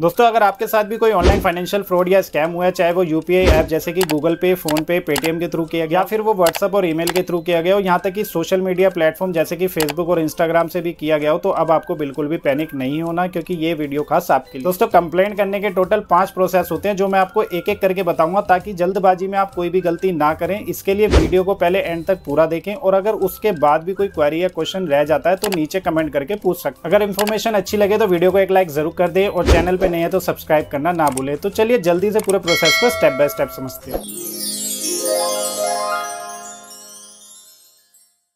दोस्तों अगर आपके साथ भी कोई ऑनलाइन फाइनेंशियल फ्रॉड या स्कैम हुआ है चाहे वो यूपीआई ऐप जैसे कि Google pay PhonePe Paytm के थ्रू किया गया या फिर वो व्हाट्सअप और ईमेल के थ्रू किया गया हो यहाँ तक कि सोशल मीडिया प्लेटफॉर्म जैसे कि फेसबुक और इंस्टाग्राम से भी किया गया हो तो अब आपको बिल्कुल भी पैनिक नहीं होना क्योंकि ये वीडियो खास आपके लिए दोस्तों कंप्लेन करने के टोटल पांच प्रोसेस होते हैं जो मैं आपको एक एक करके बताऊंगा ताकि जल्दबाजी में आप कोई भी गलती ना करें इसके लिए वीडियो को पहले एंड तक पूरा देखें और अगर उसके बाद भी कोई क्वारी या क्वेश्चन रह जाता है तो नीचे कमेंट करके पूछ सकते अगर इन्फॉर्मेशन अच्छी लगे तो वीडियो को एक लाइक जरूर कर दे और चैनल पर पे नहीं है तो सब्सक्राइब करना ना भूले तो चलिए जल्दी से पूरे प्रोसेस को स्टेप बाय स्टेप समझते हैं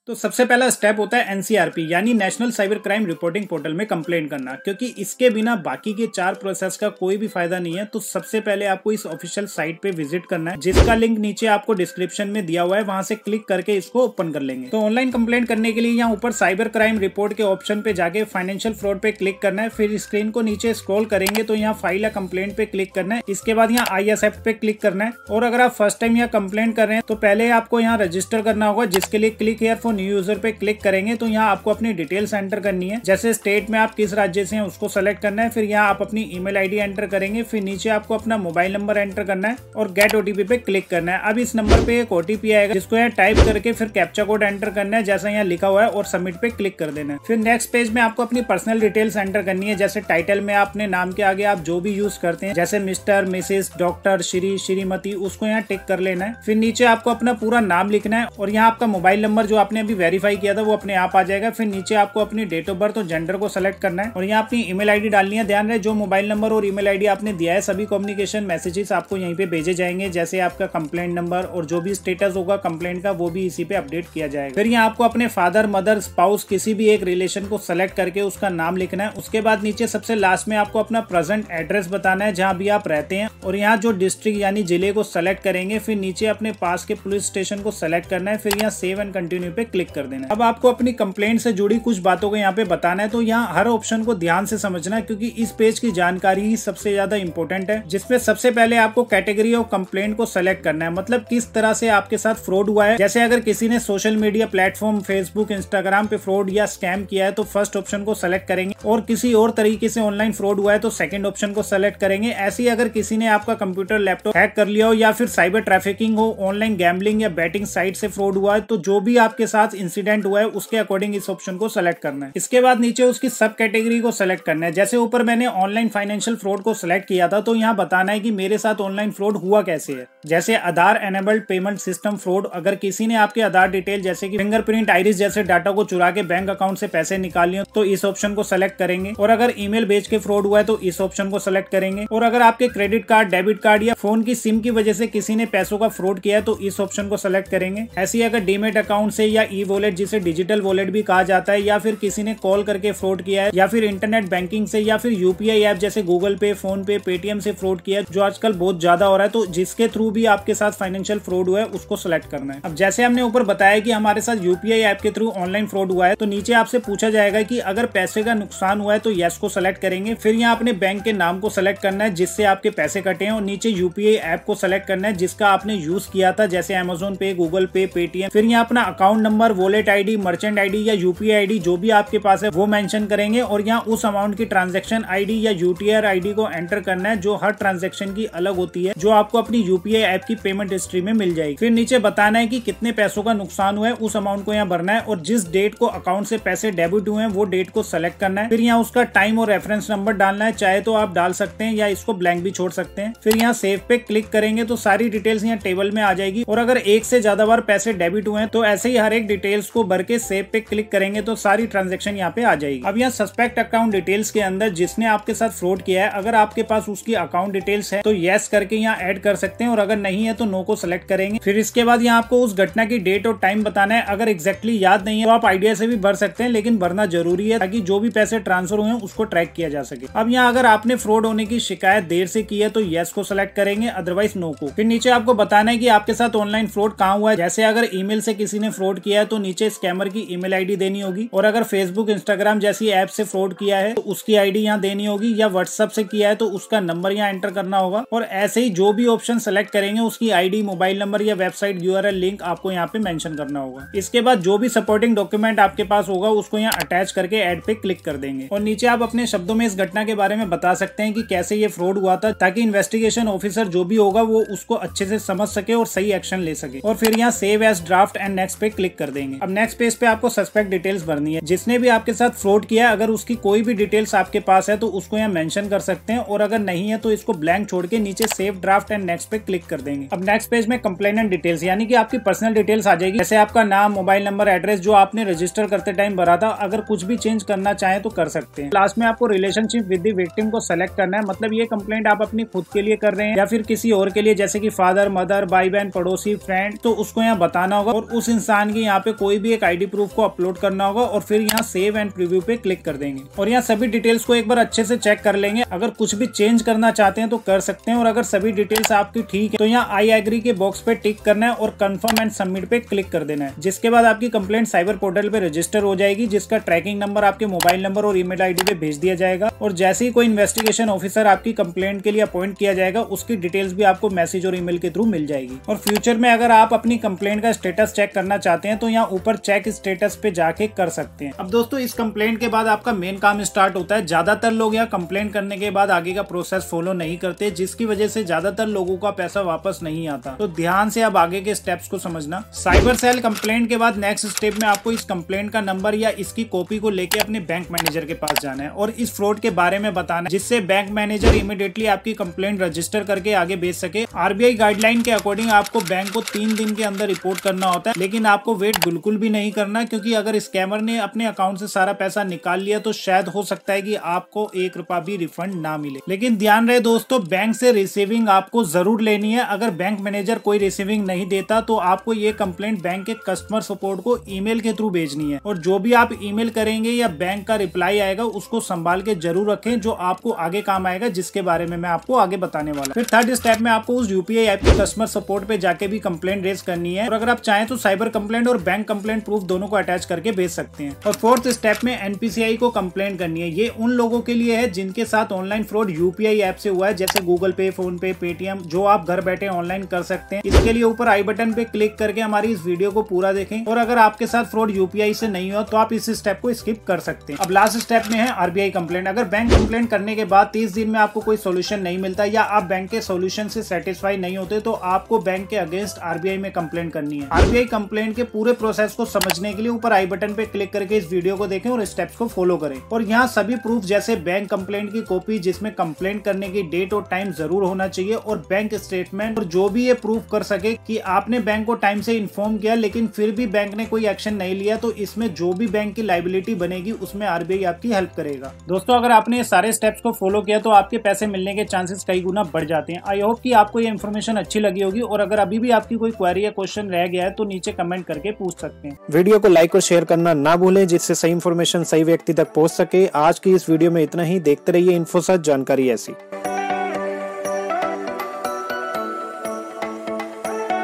तो सबसे पहला स्टेप होता है एनसीआरपी यानी national cyber crime reporting portal में कंप्लेंट करना क्योंकि इसके बिना बाकी के चार प्रोसेस का कोई भी फायदा नहीं है तो सबसे पहले आपको इस ऑफिशियल साइट पे विजिट करना है जिसका लिंक नीचे आपको डिस्क्रिप्शन में दिया हुआ है वहां से क्लिक करके इसको ओपन कर लेंगे तो ऑनलाइन कंप्लेंट करने के लिए यहाँ ऊपर साइबर क्राइम रिपोर्ट के ऑप्शन पे जाके फाइनेंशियल फ्रॉड पे क्लिक करना है फिर स्क्रीन को नीचे स्क्रॉल करेंगे तो यहाँ फाइल या कंप्लेंट पे क्लिक करना है इसके बाद यहाँ आई पे क्लिक करना है और अगर आप फर्स्ट टाइम यहाँ कंप्लेंट कर रहे हैं तो पहले आपको यहाँ रजिस्टर करना होगा जिसके लिए क्लिक एयरफोन न्यू यूजर पे क्लिक करेंगे तो यहाँ आपको अपनी डिटेल्स एंटर करनी है जैसे स्टेट में आप किस राज्य से हैं उसको सेलेक्ट करना है फिर यहाँ आप अपनी ईमेल आईडी एंटर करेंगे फिर नीचे आपको अपना मोबाइल नंबर एंटर करना है और गेट ओटीपी पे क्लिक करना है अब इस नंबर पे एक ओटीपी आएगा जिसको यहाँ टाइप करके फिर कैप्चा कोड एंटर करना है जैसा यहाँ लिखा हुआ है और सबमिट पे क्लिक कर देना है फिर नेक्स्ट पेज में आपको अपनी पर्सनल डिटेल्स एंटर करनी है जैसे टाइटल में अपने नाम के आगे आप जो भी यूज करते हैं जैसे mister missus doctor Shri Shrimati उसको यहाँ टिक कर लेना है फिर नीचे आपको अपना पूरा नाम लिखना है और यहाँ आपका मोबाइल नंबर जो आपने अभी वेरीफाई किया था वो अपने आप आ जाएगा फिर नीचे आपको अपनी डेट ऑफ बर्थ और जेंडर को सेलेक्ट करना है और यहाँ अपनी ईमेल आईडी डालनी है ध्यान रहे जो मोबाइल नंबर और ईमेल आईडी आपने दिया है सभी कम्युनिकेशन मैसेजेस आपको यहीं पे भेजे जाएंगे जैसे आपका कंप्लेंट नंबर और जो भी स्टेटस होगा कंप्लेंट का वो भी इसी पे अपडेट किया जाएगा फिर यहाँ आपको अपने फादर मदर स्पाउस किसी भी एक रिलेशन को सेलेक्ट करके उसका नाम लिखना है उसके बाद नीचे सबसे लास्ट में आपको अपना प्रेजेंट एड्रेस बताना है जहाँ भी आप रहते हैं और यहाँ जो डिस्ट्रिक्ट यानी जिले को सेलेक्ट करेंगे फिर नीचे अपने पास के पुलिस स्टेशन को सेलेक्ट करना है फिर यहाँ सेव एंड कंटिन्यू पे क्लिक कर देना अब आपको अपनी कंप्लेंट से जुड़ी कुछ बातों को यहाँ पे बताना है तो यहाँ हर ऑप्शन को ध्यान से समझना है क्योंकि इस पेज की जानकारी ही सबसे ज्यादा इंपॉर्टेंट है जिसपे सबसे पहले आपको कैटेगरी और कंप्लेंट को सेलेक्ट करना है मतलब किस तरह से आपके साथ फ्रॉड हुआ है जैसे अगर किसी ने social media platform Facebook Instagram पे फ्रॉड या स्कैम किया है तो फर्स्ट ऑप्शन को सेलेक्ट करेंगे और किसी और तरीके से ऑनलाइन फ्रॉड हुआ है तो सेकंड ऑप्शन को सेलेक्ट करेंगे ऐसे ही अगर किसी ने आपका कंप्यूटर लैपटॉप हैक कर लिया हो या फिर साइबर ट्रैफिकिंग हो ऑनलाइन गैम्बलिंग या बैटिंग साइट से फ्रॉड हुआ है तो जो भी आपके साथ साथ इंसिडेंट हुआ है उसके अकॉर्डिंग इस ऑप्शन को सिलेक्ट करना है इसके बाद नीचे उसकी सब कैटेगरी को सिलेक्ट करना है जैसे ऊपर मैंने ऑनलाइन फाइनेंशियल फ्रॉड को सिलेक्ट किया था तो यहाँ बताना है की मेरे साथ ऑनलाइन फ्रॉड हुआ कैसे है जैसे Aadhaar enabled payment system fraud अगर किसी ने आपके आधार डिटेल जैसे की फिंगरप्रिंट आइरिस जैसे डाटा को चुरा के बैंक अकाउंट से पैसे निकाल लिया तो इस ऑप्शन को सिलेक्ट करेंगे और अगर ईमेल भेज के फ्रॉड हुआ है तो इस ऑप्शन को सिलेक्ट करेंगे और अगर आपके क्रेडिट कार्ड डेबिट कार्ड या फोन की सिम की वजह से किसी ने पैसों का फ्रॉड किया है तो इस ऑप्शन को सिलेक्ट करेंगे ऐसी अगर डीमेट अकाउंट से या ई वॉलेट जिसे डिजिटल वॉलेट भी कहा जाता है या फिर किसी ने कॉल करके फ्रॉड किया है या फिर इंटरनेट बैंकिंग से या फिर यूपीआई ऐप जैसे Google pay PhonePe Paytm से फ्रॉड किया है जो आजकल बहुत ज्यादा हो रहा है तो जिसके थ्रू भी आपके साथ फाइनेंशियल फ्रॉड हुआ है उसको सिलेक्ट करना है अब जैसे हमने ऊपर बताया कि हमारे साथ यूपीआई ऐप के थ्रू ऑनलाइन फ्रॉड हुआ है तो नीचे आपसे पूछा जाएगा की अगर पैसे का नुकसान हुआ है तो यस को सिलेक्ट करेंगे फिर यहाँ अपने बैंक के नाम को सिलेक्ट करना है जिससे आपके पैसे कटे और नीचे यूपीआई ऐप को सिलेक्ट करना है जिसका आपने यूज किया था जैसे अमेजोन पे गूगल पे पेटीएम फिर यहाँ अपना account number customer wallet ID merchant ID या यूपीआई आईडी जो भी आपके पास है वो मेंशन करेंगे और यहाँ उस अमाउंट की ट्रांजेक्शन आईडी या यूटीआर आईडी को एंटर करना है जो हर ट्रांजेक्शन की अलग होती है जो आपको अपनी यूपीआई ऐप की पेमेंट हिस्ट्री में मिल जाएगी फिर नीचे बताना है की कि कितने पैसों का नुकसान हुआ है उस अमाउंट को यहाँ भरना है और जिस डेट को अकाउंट से पैसे डेबिट हुए हैं वो डेट को सेलेक्ट करना है फिर यहाँ उसका टाइम और रेफरेंस नंबर डालना है चाहे तो आप डाल सकते हैं या इसको ब्लैंक भी छोड़ सकते हैं फिर यहाँ सेव पे क्लिक करेंगे तो सारी डिटेल्स यहाँ टेबल में आ जाएगी और अगर एक से ज्यादा बार पैसे डेबिट हुए हैं तो ऐसे ही हर एक डिटेल्स को भर के सेव पे क्लिक करेंगे तो सारी ट्रांजेक्शन यहाँ पे आ जाएगी अब यहाँ सस्पेक्ट अकाउंट डिटेल्स के अंदर जिसने आपके साथ फ्रॉड किया है अगर आपके पास उसकी अकाउंट डिटेल्स है तो येस करके यहाँ एड कर सकते हैं और अगर नहीं है तो नो को सिलेक्ट करेंगे फिर इसके बाद यहाँ आपको उस घटना की डेट और टाइम बताना है अगर एक्जेक्टली याद नहीं है तो आप आइडिया से भी भर सकते हैं लेकिन भरना जरूरी है ताकि जो भी पैसे ट्रांसफर हुए उसको ट्रैक किया जा सके अब यहाँ अगर आपने फ्रॉड होने की शिकायत देर से की है तो येस को सिलेक्ट करेंगे अदरवाइज नो को फिर नीचे आपको बताना है की आपके साथ ऑनलाइन फ्रॉड कहाँ हुआ है जैसे अगर ईमेल से किसी ने फ्रॉड किया किया है तो नीचे स्कैमर की ईमेल आईडी देनी होगी और अगर फेसबुक इंस्टाग्राम जैसी ऐप से फ्रॉड किया है तो उसकी आईडी यहाँ देनी होगी या व्हाट्सअप से किया है तो उसका नंबर यहाँ एंटर करना होगा और ऐसे ही जो भी ऑप्शन सेलेक्ट करेंगे उसकी आईडी मोबाइल नंबर या वेबसाइट यू लिंक आपको यहाँ पे मैंशन करना होगा इसके बाद जो भी सपोर्टिंग डॉक्यूमेंट आपके पास होगा उसको यहाँ अटैच करके एड पे क्लिक कर देंगे और नीचे आप अपने शब्दों में इस घटना के बारे में बता सकते हैं कि कैसे ये फ्रॉड हुआ था ताकि इन्वेस्टिगेशन ऑफिसर जो भी होगा वो उसको अच्छे से समझ सके और सही एक्शन ले सके और फिर यहाँ save as draft and next पे क्लिक कर देंगे अब नेक्स्ट पेज पे आपको सस्पेक्ट डिटेल्स भरनी है जिसने भी आपके साथ फ्रॉड किया अगर उसकी कोई भी डिटेल्स आपके पास है तो उसको यहाँ मेंशन कर सकते हैं और अगर नहीं है तो इसको ब्लैंक छोड़ के नीचे सेव ड्राफ्ट एंड नेक्स्ट पे क्लिक कर देंगे अब नेक्स्ट पेज में कंप्लेन एंड डिटेल्स यानी कि आपकी पर्सनल डिटेल्स आ जाएगी जैसे आपका नाम मोबाइल नंबर एड्रेस जो आपने रजिस्टर करते टाइम भरा था अगर कुछ भी चेंज करना चाहे तो कर सकते हैं लास्ट में आपको रिलेशनशिप विद दी विक्टिम को सेलेक्ट करना है मतलब ये कंप्लेंट आप अपनी खुद के लिए कर रहे हैं या फिर किसी और के लिए जैसे की फादर मदर भाई बहन पड़ोसी फ्रेंड तो उसको यहाँ बताना होगा और उस इंसान की यहाँ पे कोई भी एक आई प्रूफ को अपलोड करना होगा और फिर यहाँ सेव एंड प्रीव्यू पे क्लिक कर देंगे और यहाँ सभी डिटेल्स को एक बार अच्छे से चेक कर लेंगे अगर कुछ भी चेंज करना चाहते हैं तो कर सकते हैं और अगर सभी डिटेल्स आपकी ठीक है तो यहाँ आई एग्री के बॉक्स पे टिक करना है और कन्फर्म एंड सबमिट पे क्लिक कर देना है जिसके बाद आपकी कंप्लेंट साइबर पोर्टल पे रजिस्टर हो जाएगी जिसका ट्रैकिंग नंबर आपके मोबाइल नंबर और ईमेल आईडी पे भेज दिया जाएगा और जैसे ही कोई इन्वेस्टिगेशन ऑफिसर आपकी कंप्लेंट के लिए अपॉइंट किया जाएगा उसकी डिटेल्स भी आपको मैसेज और ईमेल के थ्रू मिल जाएगी और फ्यूचर में अगर आप अपनी कंप्लेंट का स्टेटस चेक करना चाहते हैं तो तो यहाँ ऊपर चेक स्टेटस पे जाके कर सकते हैं अब दोस्तों इस कंप्लेंट के बाद आपका मेन काम स्टार्ट होता है ज्यादातर लोग यहाँ कंप्लेंट करने के बाद आगे का प्रोसेस फॉलो नहीं करते जिसकी वजह से ज्यादातर लोगों का पैसा वापस नहीं आता तो ध्यान से अब आगे के स्टेप्स को समझना साइबर सेल कंप्लेंट के बाद नेक्स्ट स्टेप में आपको इस कंप्लेंट का नंबर या इसकी कॉपी को लेके अपने बैंक मैनेजर के पास जाना है और इस फ्रॉड के बारे में बताना जिससे बैंक मैनेजर इमिडिएटली आपकी कंप्लेंट रजिस्टर करके आगे भेज सके आरबीआई गाइडलाइन के अकॉर्डिंग आपको बैंक को तीन दिन के अंदर रिपोर्ट करना होता है लेकिन आपको वेट वेट बिल्कुल भी नहीं करना क्योंकि अगर स्कैमर ने अपने अकाउंट से सारा पैसा निकाल लिया तो शायद हो सकता है कि आपको एक रुपया भी रिफंड ना मिले लेकिन ध्यान रहे दोस्तों बैंक से रिसीविंग आपको जरूर लेनी है अगर बैंक मैनेजर कोई रिसीविंग नहीं देता तो आपको ये कंप्लेंट बैंक के कस्टमर सपोर्ट को ई के थ्रू भेजनी है और जो भी आप ई करेंगे या बैंक का रिप्लाई आएगा उसको संभाल के जरूर रखें जो आपको आगे काम आएगा जिसके बारे में मैं आपको आगे बताने वाला फिर थर्ड स्टेप में आपको उस यूपीआई ऐप के कस्टमर सपोर्ट पे जाके भी कंप्लेंट रेज करनी है और अगर आप चाहें तो साइबर कंप्लेंट और बैंक कंप्लेंट प्रूफ दोनों को अटैच करके भेज सकते हैं और फोर्थ स्टेप में एनपीसीआई को कंप्लेंट करनी है ये उन लोगों के लिए है जिनके साथ ऑनलाइन फ्रॉड यूपीआई ऐप से हुआ है जैसे Google pay PhonePe Paytm जो आप घर बैठे ऑनलाइन कर सकते हैं इसके लिए ऊपर आई बटन पे क्लिक करके हमारी इस वीडियो को पूरा देखें और अगर आपके साथ फ्रॉड यूपीआई से नहीं हुआ तो आप इस स्टेप को स्किप कर सकते हैं अब लास्ट स्टेप में है आरबीआई कंप्लेंट अगर बैंक कंप्लेंट करने के बाद तीस दिन में आपको कोई सोल्यूशन नहीं मिलता या आप बैंक के सोल्यूशन से सेटिस्फाई नहीं होते तो आपको बैंक के अगेंस्ट आरबीआई में कंप्लेंट करनी है आरबीआई कंप्लेंट के पूरे पूरे प्रोसेस को समझने के लिए ऊपर आई बटन पे क्लिक करके इस वीडियो को देखें और स्टेप्स को फॉलो करें और यहाँ सभी प्रूफ जैसे बैंक कंप्लेंट की कॉपी जिसमें कंप्लेंट करने की डेट और टाइम जरूर होना चाहिए और बैंक स्टेटमेंट और जो भी ये प्रूफ कर सके की आपने बैंक को टाइम से इन्फॉर्म किया लेकिन फिर भी बैंक ने कोई एक्शन नहीं लिया तो इसमें जो भी बैंक की लाइबिलिटी बनेगी उसमें आरबीआई आपकी हेल्प करेगा दोस्तों अगर आपने ये सारे स्टेप्स को फॉलो किया तो आपके पैसे मिलने के चांसेस कई गुना बढ़ जाते हैं आई होप कि आपको ये इन्फॉर्मेशन अच्छी लगी होगी और अगर अभी भी आपकी कोई क्वेरी या क्वेश्चन रह गया है तो नीचे कमेंट करके पूछ सकते हैं वीडियो को लाइक और शेयर करना ना भूलें जिससे सही इन्फॉर्मेशन सही व्यक्ति तक पहुंच सके आज की इस वीडियो में इतना ही देखते रहिए इन्फोसत जानकारी ऐसी